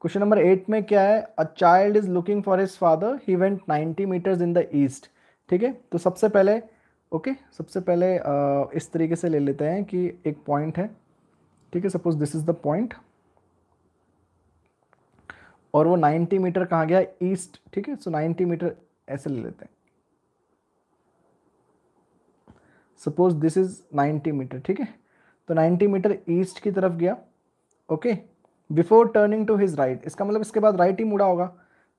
Question number eight में क्या है a child is looking for his father he went 90 meters in the east ठीक है तो सबसे पहले ओके okay, सबसे पहले uh, इस तरीके से ले लेते हैं कि एक पॉइंट है ठीक है suppose this is the point और वो 90 मीटर कहाँ गया ईस्ट ठीक है सो 90 मीटर ऐसे ले लेते हैं सपोज दिस इज 90 मीटर ठीक है तो 90 मीटर ईस्ट की तरफ गया okay before turning to his right इसका मतलब इसके बाद राइट ही मुड़ा होगा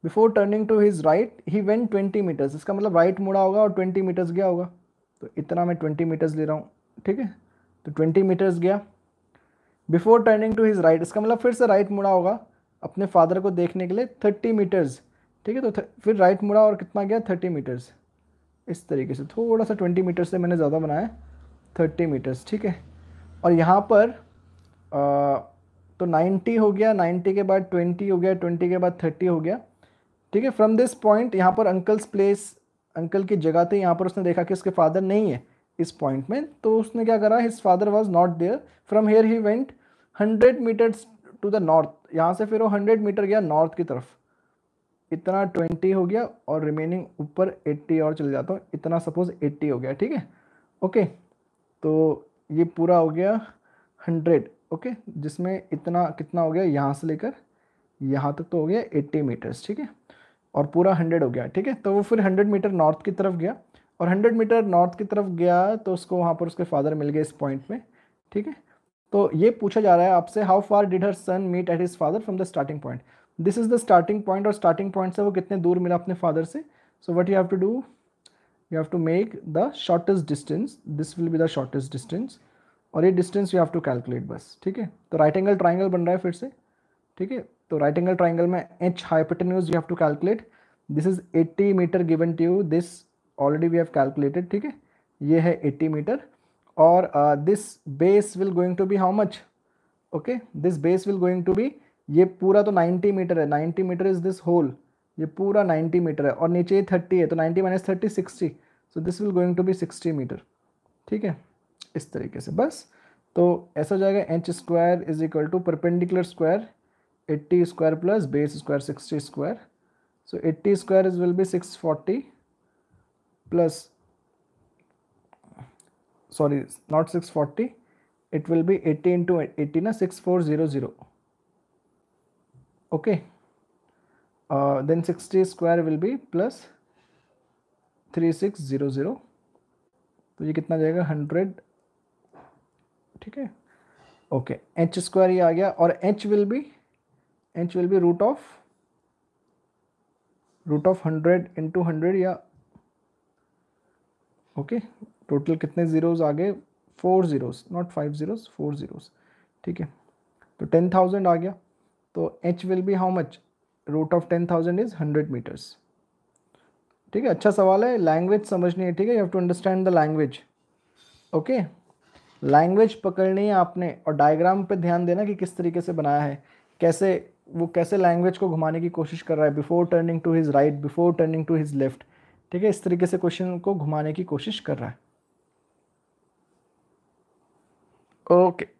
before turning to his right he went twenty meters इसका मतलब राइट मुड़ा होगा और ट्वेंटी मीटर्स गया होगा तो इतना मैं ट्वेंटी मीटर्स ले रहा हूँ ठीक है तो ट्वेंटी मीटर्स गया before turning to his right इसका मतलब फिर से राइट मुड़ा होगा अपने फादर को देखने के लिए थर्टी मीटर्स ठीक है तो फिर राइट मुड़ा और कितना गया थर्टी मीटर्स इस तरीके से थोड़ा सा ट्वेंटी मीटर से मैंने ज़्यादा बनाया थर्टी मीटर्स ठीक है और यहाँ पर आ, तो नाइन्टी हो गया नाइन्टी के बाद ट्वेंटी हो गया ट्वेंटी के बाद थर्टी हो गया ठीक है फ्रॉम दिस पॉइंट यहाँ पर अंकल्स प्लेस अंकल की जगह थी यहाँ पर उसने देखा कि उसके फादर नहीं है इस पॉइंट में तो उसने क्या करा his father was not there from here he went hundred meters to the north यहाँ से फिर वो हंड्रेड मीटर गया नॉर्थ की तरफ इतना ट्वेंटी हो गया और रिमेनिंग ऊपर एट्टी और चले जाता हूँ इतना सपोज एट्टी हो गया ठीक है ओके तो ये पूरा हो गया हंड्रेड ओके जिसमें इतना कितना हो गया यहाँ से लेकर यहाँ तक तो हो गया एट्टी मीटर्स ठीक है और पूरा हंड्रेड हो गया ठीक है तो वो फिर हंड्रेड मीटर नॉर्थ की तरफ गया और हंड्रेड मीटर नॉर्थ की तरफ गया तो उसको वहाँ पर उसके फादर मिल गए इस पॉइंट में ठीक है तो ये पूछा जा रहा है आपसे how far did her son meet at his father from the starting point this is the starting point और स्टार्टिंग पॉइंट से वो कितने दूर मिला अपने फादर से so what you have to do you have to make the shortest distance this will be the shortest distance और ये distance you have to calculate बस ठीक है तो राइट एंगल ट्राइंगल बन रहा है फिर से ठीक है तो राइट एंगल ट्राइंगल में H hypotenuse you have to calculate this is 80 meter given to you this already we have calculated ठीक है ये है 80 मीटर और this base will going to be how much okay this base will going to be ये पूरा तो 90 metre है 90 metre is this whole ये पूरा 90 मीटर है और नीचे ये 30 है तो 90 minus thirty sixty so this will going to be 60 meter ठीक है इस तरीके से बस तो ऐसा हो जाएगा H square is equal to perpendicular square eighty square plus base square sixty square so eighty square is will be six forty plus sorry not six forty it will be eighty into eighty ना six four zero zero okay uh, then 60 square will be plus 3600 तो ये कितना जाएगा 100 ठीक है okay H square ये आ गया और H will be H will be root of root of hundred into hundred या ओके टोटल कितने ज़ीरोज़ आ गए four zeros not five zeros four zeros ठीक है तो टेन थाउजेंड आ गया तो h will be how much root of ten thousand is hundred meters ठीक है अच्छा सवाल है लैंग्वेज समझनी है ठीक है you have to understand the language okay language पकड़नी है आपने और डायग्राम पे ध्यान देना कि किस तरीके से बनाया है कैसे वो कैसे लैंग्वेज को घुमाने की कोशिश कर रहा है before turning to his right before turning to his left ठीक है इस तरीके से क्वेश्चन को घुमाने की कोशिश कर रहा है ओके okay.